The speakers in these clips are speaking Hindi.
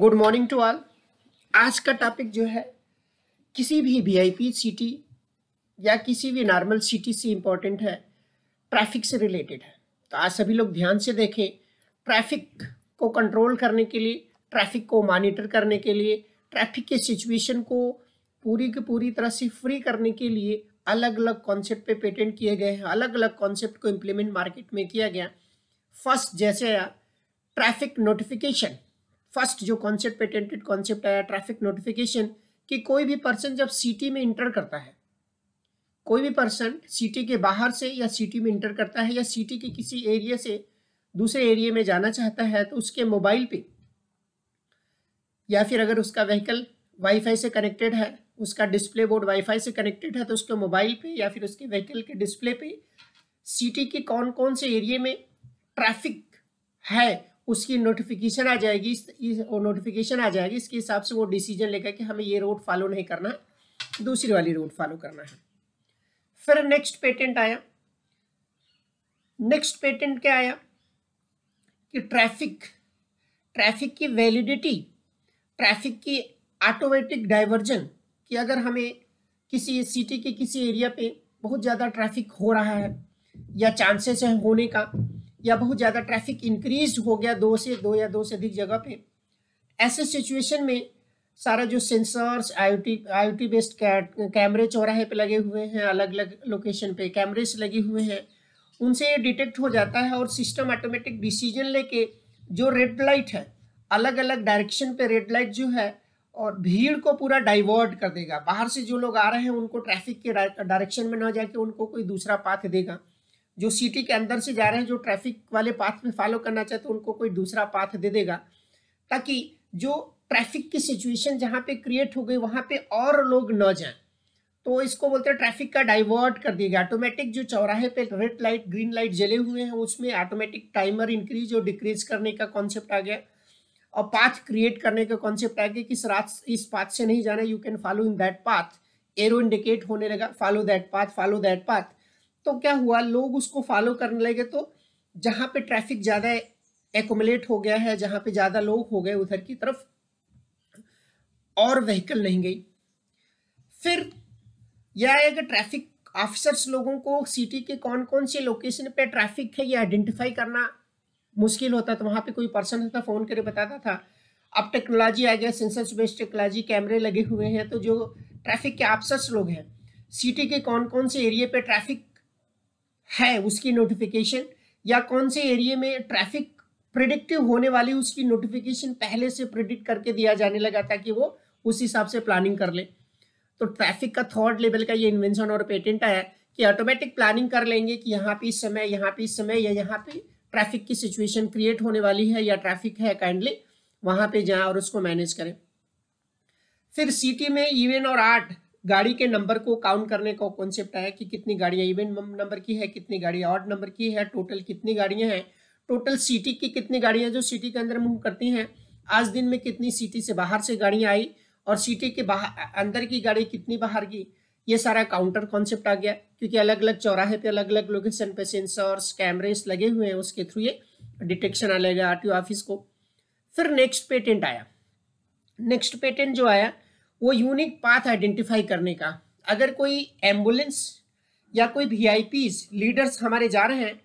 गुड मॉर्निंग टू ऑल आज का टॉपिक जो है किसी भी वीआईपी सिटी या किसी भी नॉर्मल सिटी से इम्पोर्टेंट है ट्रैफिक से रिलेटेड है तो आज सभी लोग ध्यान से देखें ट्रैफिक को कंट्रोल करने के लिए ट्रैफिक को मॉनिटर करने के लिए ट्रैफिक के सिचुएशन को पूरी की पूरी तरह से फ्री करने के लिए अलग अलग कॉन्सेप्ट पे पेटेंट किए गए हैं अलग अलग कॉन्सेप्ट को इम्प्लीमेंट मार्केट में किया गया फर्स्ट जैसे ट्रैफिक नोटिफिकेशन फर्स्ट जो कॉन्सेप्ट पेटेंटेड कॉन्सेप्ट आया ट्रैफिक नोटिफिकेशन कि कोई भी पर्सन जब सिटी में इंटर करता है कोई भी पर्सन सिटी के बाहर से या सिटी में इंटर करता है या सिटी के किसी एरिया से दूसरे एरिया में जाना चाहता है तो उसके मोबाइल पे या फिर अगर उसका व्हीकल वाईफाई से कनेक्टेड है उसका डिस्प्ले बोर्ड वाईफाई से कनेक्टेड है तो उसके मोबाइल पे या फिर उसके व्हीकल के डिस्प्ले पे सिटी के कौन कौन से एरिए में ट्रैफिक है उसकी नोटिफिकेशन आ जाएगी इस नोटिफिकेशन आ जाएगी इसके हिसाब से वो डिसीजन लेगा कि हमें ये रोड फॉलो नहीं करना है दूसरी वाली रोड फॉलो करना है फिर नेक्स्ट पेटेंट आया नेक्स्ट पेटेंट क्या आया कि ट्रैफिक ट्रैफिक की वैलिडिटी ट्रैफिक की ऑटोमेटिक डाइवर्जन कि अगर हमें किसी सिटी के किसी एरिया पे बहुत ज़्यादा ट्रैफिक हो रहा है या चांसेस हैं होने का या बहुत ज़्यादा ट्रैफिक इंक्रीज हो गया दो से दो या दो से अधिक जगह पे ऐसे सिचुएशन में सारा जो सेंसर्स आईओटी आईओटी बेस्ड कैट कैमरे चौराहे पे लगे हुए हैं अलग अलग लोकेशन पे कैमरेस लगे हुए हैं उनसे ये डिटेक्ट हो जाता है और सिस्टम ऑटोमेटिक डिसीजन लेके जो रेड लाइट है अलग अलग डायरेक्शन पे रेड लाइट जो है और भीड़ को पूरा डाइवर्ट कर देगा बाहर से जो लोग आ रहे हैं उनको ट्रैफिक के डायरेक्शन में ना जाके उनको कोई दूसरा पाथ देगा जो सिटी के अंदर से जा रहे हैं जो ट्रैफिक वाले पाथ में फॉलो करना चाहते हैं उनको कोई दूसरा पाथ दे देगा ताकि जो ट्रैफिक की सिचुएशन जहाँ पे क्रिएट हो गई वहाँ पे और लोग न जाएं तो इसको बोलते हैं ट्रैफिक का डाइवर्ट कर दिया ऑटोमेटिक जो चौराहे पे रेड लाइट ग्रीन लाइट जले हुए हैं उसमें ऑटोमेटिक टाइमर इंक्रीज और डिक्रीज करने का कॉन्सेप्ट आ गया और पाथ क्रिएट करने का कॉन्सेप्ट आ गया कि इस रात इस पाथ से नहीं जाना you can follow in that path arrow indicate होने लगा follow that path follow that path तो क्या हुआ लोग उसको फॉलो करने लगे तो जहाँ पे ट्रैफिक ज़्यादा एकोमलेट हो गया है जहाँ पे ज़्यादा लोग हो गए उधर की तरफ और व्हीकल नहीं गई फिर यह आया कि ट्रैफिक ऑफिसर्स लोगों को सिटी के कौन कौन से लोकेशन पे ट्रैफिक है ये आइडेंटिफाई करना मुश्किल होता तो वहाँ पे कोई पर्सन होता फ़ोन करके बताता था अब टेक्नोलॉजी आ गया सेंसर्स बेस्ड टेक्नोलॉजी कैमरे लगे हुए हैं तो जो ट्रैफिक के ऑफिसर्स लोग हैं सिटी के कौन कौन से एरिए पे ट्रैफिक है उसकी नोटिफिकेशन या कौन से एरिया में ट्रैफिक प्रिडिक्टिव होने वाली उसकी नोटिफिकेशन पहले से प्रिडिक्ट करके दिया जाने लगा ताकि वो उस हिसाब से प्लानिंग कर ले तो ट्रैफिक का थर्ड लेवल का ये इन्वेंशन और पेटेंट आया कि ऑटोमेटिक प्लानिंग कर लेंगे कि यहाँ पे इस समय यहाँ पे इस समय या यहाँ पे ट्रैफिक की सिचुएशन क्रिएट होने वाली है या ट्रैफिक है काइंडली वहाँ पे जाएं और उसको मैनेज करें फिर सिटी में इवेंट और आर्ट गाड़ी के नंबर को काउंट करने का कॉन्सेप्ट आया कि कितनी गाड़ियाँ इवन नंबर की है कितनी गाड़ियाँ ऑड नंबर की है टोटल कितनी गाड़ियाँ हैं टोटल सिटी की कितनी गाड़ियाँ जो सिटी के अंदर मूव करती हैं आज दिन में कितनी सिटी से बाहर से गाड़ियाँ आई और सिटी के बाहर अंदर की गाड़ी कितनी बाहर की ये सारा काउंटर कॉन्सेप्ट आ गया क्योंकि अलग अलग चौराहे पे अलग अलग लोकेशन पे सेंसर्स कैमरेस लगे हुए हैं उसके थ्रू ये डिटेक्शन आ लगेगा आर ऑफिस को फिर नेक्स्ट पेटेंट आया नेक्स्ट पेटेंट जो आया वो यूनिक पाथ आइडेंटिफाई करने का अगर कोई एम्बुलेंस या कोई वी आई पीज लीडर्स हमारे जा रहे हैं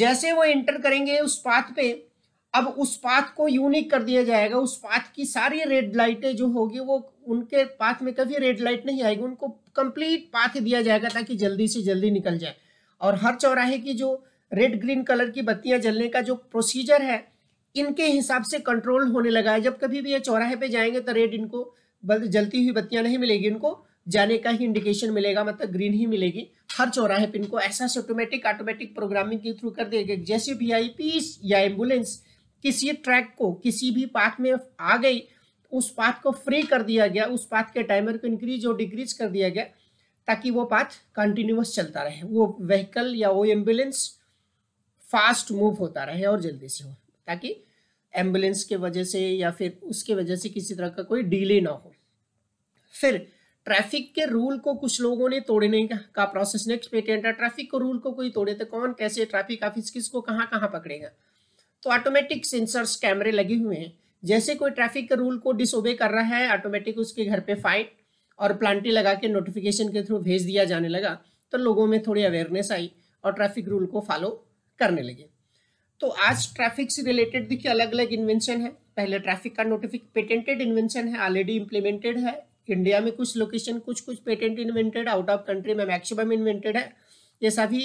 जैसे वो एंटर करेंगे उस पाथ पे अब उस पाथ को यूनिक कर दिया जाएगा उस पाथ की सारी रेड लाइटें जो होगी वो उनके पाथ में कभी रेड लाइट नहीं आएगी उनको कंप्लीट पाथ दिया जाएगा ताकि जल्दी से जल्दी निकल जाए और हर चौराहे की जो रेड ग्रीन कलर की बत्तियां जलने का जो प्रोसीजर है इनके हिसाब से कंट्रोल होने लगा है जब कभी भी ये चौराहे पे जाएंगे तो रेड इनको बल्कि जलती हुई बत्तियां नहीं मिलेगी उनको जाने का ही इंडिकेशन मिलेगा मतलब ग्रीन ही मिलेगी हर चौराहे पे इनको ऐसा ऑटोमेटिक ऑटोमेटिक प्रोग्रामिंग के थ्रू कर दिया गया जैसे वी या एम्बुलेंस किसी ट्रैक को किसी भी पाथ में आ गई उस पाथ को फ्री कर दिया गया उस पाथ के टाइमर को इंक्रीज और डिक्रीज कर दिया गया ताकि वो पाथ कंटिन्यूस चलता रहे वो व्हीकल या वो एम्बुलेंस फास्ट मूव होता रहे और जल्दी से हो ताकि एम्बुलेंस के वजह से या फिर उसके वजह से किसी तरह का कोई डिले ना हो फिर ट्रैफिक के रूल को कुछ लोगों ने तोड़ने का प्रोसेस नेक्स्ट पेटेंट है ट्रैफिक को रूल को कोई तोड़े तो कौन कैसे ट्रैफिक ऑफिस किसको कहाँ कहाँ पकड़ेगा तो ऑटोमेटिक सेंसर्स कैमरे लगे हुए हैं जैसे कोई ट्रैफिक के रूल को डिसोबे कर रहा है ऑटोमेटिक उसके घर पे फाइन और प्लांटी लगा के नोटिफिकेशन के थ्रू भेज दिया जाने लगा तो लोगों में थोड़ी अवेयरनेस आई और ट्रैफिक रूल को फॉलो करने लगे तो आज ट्रैफिक से रिलेटेड देखिए अलग अलग इन्वेंशन है पहले ट्रैफिक का नोटिफिक पेटेंटेड इन्वेंशन है ऑलरेडी इम्प्लीमेंटेड है इंडिया में कुछ लोकेशन कुछ कुछ patent invented out of country में मैक्सिमम इन्वेंटेड है ये सभी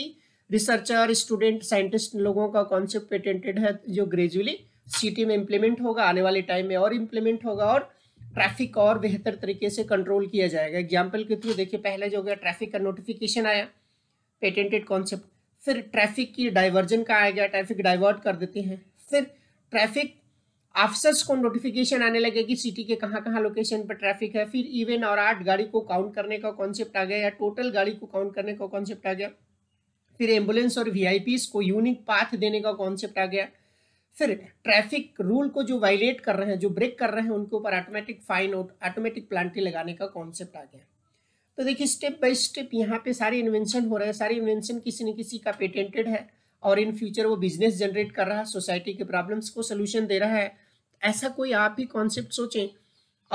रिसर्चर स्टूडेंट साइंटिस्ट लोगों का कॉन्सेप्ट पेटेंटेड है जो ग्रेजुअली सिटी में इम्प्लीमेंट होगा आने वाले टाइम में और इम्प्लीमेंट होगा और ट्रैफिक और बेहतर तरीके से कंट्रोल किया जाएगा एग्जाम्पल के थ्रू देखिए पहले जो गया ट्रैफिक का नोटिफिकेशन आया पेटेंटेड कॉन्सेप्ट फिर ट्रैफिक की डाइवर्जन का आ गया ट्रैफिक डाइवर्ट कर देते हैं फिर ट्रैफिक ऑफिसर्स को नोटिफिकेशन आने लगे कि सिटी के कहाँ कहाँ लोकेशन पर ट्रैफिक है फिर इवन और आठ गाड़ी को काउंट करने का कॉन्सेप्ट आ गया या टोटल गाड़ी को काउंट करने का कॉन्सेप्ट आ गया फिर एम्बुलेंस और वी को यूनिक पाथ देने का कॉन्सेप्ट आ गया फिर ट्रैफिक रूल को जो वायलेट कर रहे हैं जो ब्रेक कर रहे हैं उनके ऊपर ऑटोमेटिक फाइन ऑटोमेटिक प्लांटी लगाने का कॉन्सेप्ट आ गया तो देखिए स्टेप बाय स्टेप यहाँ पे सारे इन्वेंशन हो रहे हैं सारे इन्वेंशन किसी न किसी का पेटेंटेड है और इन फ्यूचर वो बिजनेस जनरेट कर रहा है सोसाइटी के प्रॉब्लम्स को सोल्यूशन दे रहा है ऐसा कोई आप भी कॉन्सेप्ट सोचें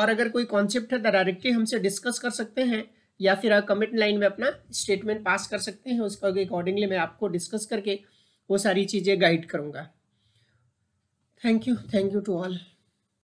और अगर कोई कॉन्सेप्ट है तो डायरेक्टली हमसे डिस्कस कर सकते हैं या फिर आप कमेंट लाइन में अपना स्टेटमेंट पास कर सकते हैं उसका अकॉर्डिंगली मैं आपको डिस्कस करके वो सारी चीज़ें गाइड करूँगा thank you thank you to all